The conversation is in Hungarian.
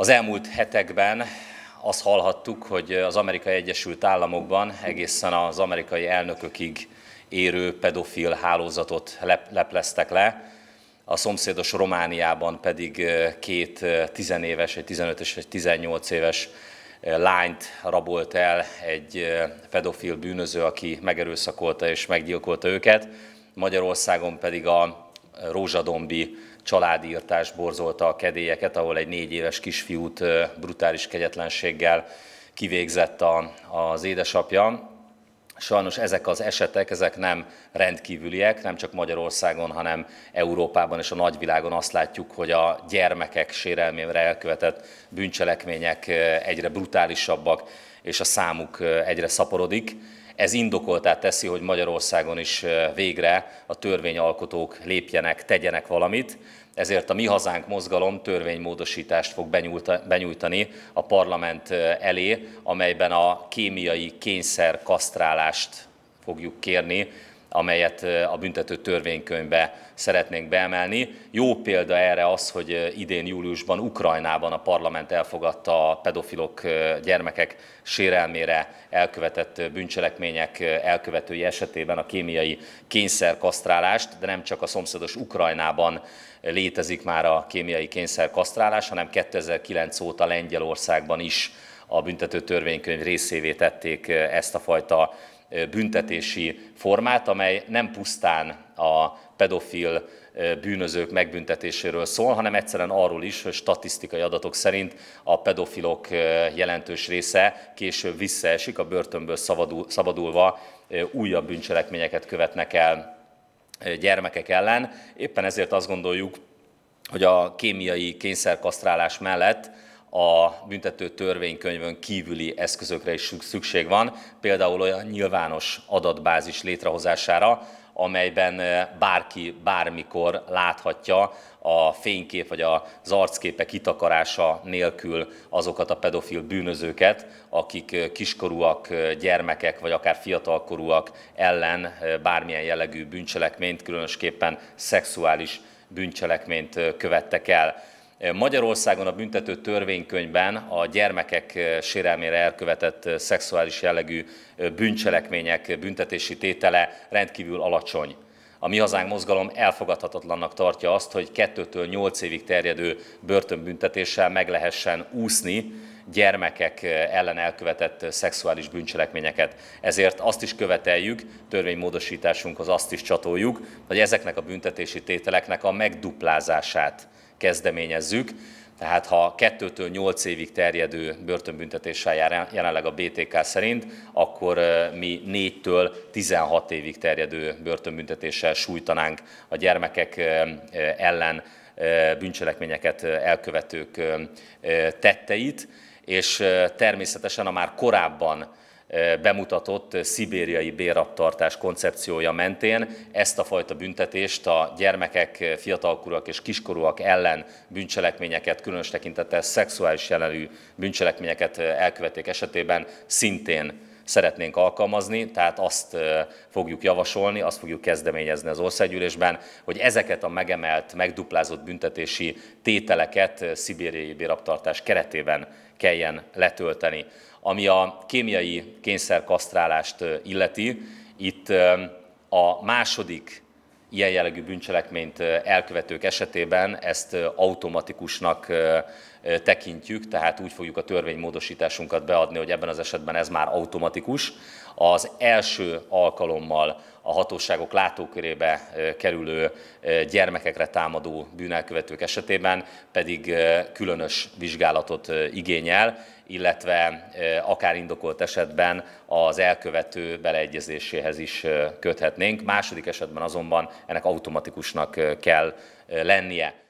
Az elmúlt hetekben azt hallhattuk, hogy az Amerikai Egyesült Államokban egészen az amerikai elnökökig érő pedofil hálózatot lepleztek le, a szomszédos Romániában pedig két tizenéves, egy 15 és egy 18 éves lányt rabolt el egy pedofil bűnöző, aki megerőszakolta és meggyilkolta őket. Magyarországon pedig a rózsadombi családírtás borzolta a kedélyeket, ahol egy négy éves kisfiút brutális kegyetlenséggel kivégzett a, az édesapja. Sajnos ezek az esetek, ezek nem rendkívüliek, nem csak Magyarországon, hanem Európában és a nagyvilágon azt látjuk, hogy a gyermekek sérelmére elkövetett bűncselekmények egyre brutálisabbak, és a számuk egyre szaporodik ez indokoltát teszi, hogy Magyarországon is végre a törvényalkotók lépjenek, tegyenek valamit, ezért a Mi Hazánk mozgalom törvénymódosítást fog benyújtani a parlament elé, amelyben a kémiai kényszer kasztrálást fogjuk kérni, amelyet a büntető törvénykönyvbe szeretnénk beemelni. Jó példa erre az, hogy idén júliusban Ukrajnában a parlament elfogadta a pedofilok gyermekek sérelmére elkövetett bűncselekmények elkövetői esetében a kémiai kényszerkasztrálást, de nem csak a szomszédos Ukrajnában létezik már a kémiai kényszerkasztrálás, hanem 2009 óta Lengyelországban is a büntető törvénykönyv részévé tették ezt a fajta büntetési formát, amely nem pusztán a pedofil bűnözők megbüntetéséről szól, hanem egyszerűen arról is, hogy statisztikai adatok szerint a pedofilok jelentős része később visszaesik, a börtönből szabadulva újabb bűncselekményeket követnek el gyermekek ellen. Éppen ezért azt gondoljuk, hogy a kémiai kényszerkasztrálás mellett a büntető törvénykönyvön kívüli eszközökre is szükség van, például olyan nyilvános adatbázis létrehozására, amelyben eh, bárki bármikor láthatja a fénykép vagy az arcképe kitakarása nélkül azokat a pedofil bűnözőket, akik eh, kiskorúak, eh, gyermekek vagy akár fiatalkorúak ellen bármilyen jellegű bűncselekményt, különösképpen szexuális bűncselekményt követtek el. Magyarországon a büntető törvénykönyvben a gyermekek eh, sérelmére elkövetett eh, szexuális jellegű eh, bűncselekmények büntetési tétele rendkívül alacsony. A Mi Hazánk mozgalom elfogadhatatlannak tartja azt, hogy 2-től 8 évig terjedő börtönbüntetéssel meg lehessen úszni gyermekek ellen elkövetett szexuális bűncselekményeket. Ezért azt is követeljük, törvénymódosításunkhoz azt is csatoljuk, hogy ezeknek a büntetési tételeknek a megduplázását kezdeményezzük. Tehát ha 2-től 8 évig terjedő börtönbüntetéssel jár jelenleg a BTK szerint, akkor mi 4-től 16 évig terjedő börtönbüntetéssel sújtanánk a gyermekek ellen bűncselekményeket elkövetők tetteit, és természetesen a már korábban bemutatott szibériai béraptartás koncepciója mentén ezt a fajta büntetést a gyermekek, fiatalkorúak és kiskorúak ellen bűncselekményeket, különös tekintettel szexuális jelenű bűncselekményeket elkövették esetében szintén szeretnénk alkalmazni, tehát azt fogjuk javasolni, azt fogjuk kezdeményezni az országgyűlésben, hogy ezeket a megemelt, megduplázott büntetési tételeket szibériai béraptartás keretében kelljen letölteni. Ami a kémiai kényszerkasztrálást illeti, itt a második ilyen jellegű bűncselekményt elkövetők esetében ezt automatikusnak tekintjük, tehát úgy fogjuk a törvénymódosításunkat beadni, hogy ebben az esetben ez már automatikus. Az első alkalommal a hatóságok látókörébe kerülő gyermekekre támadó bűnelkövetők esetében pedig különös vizsgálatot igényel, illetve akár indokolt esetben az elkövető beleegyezéséhez is köthetnénk. Második esetben azonban ennek automatikusnak kell lennie.